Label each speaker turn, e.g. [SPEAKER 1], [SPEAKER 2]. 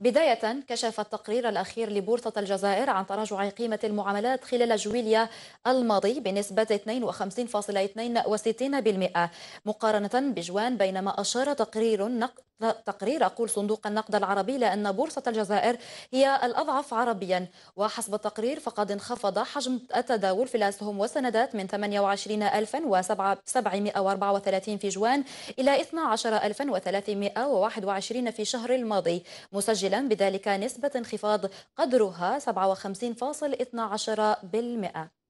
[SPEAKER 1] بداية كشف التقرير الأخير لبورصة الجزائر عن تراجع قيمة المعاملات خلال جويليا الماضي بنسبة 52.62% مقارنة بجوان بينما أشار تقرير تقرير أقول صندوق النقد العربي لأن بورصة الجزائر هي الأضعف عربيا وحسب التقرير فقد انخفض حجم التداول في الأسهم والسندات من 28734 في جوان إلى 12321 في شهر الماضي مسجلا بذلك نسبة انخفاض قدرها 57.12%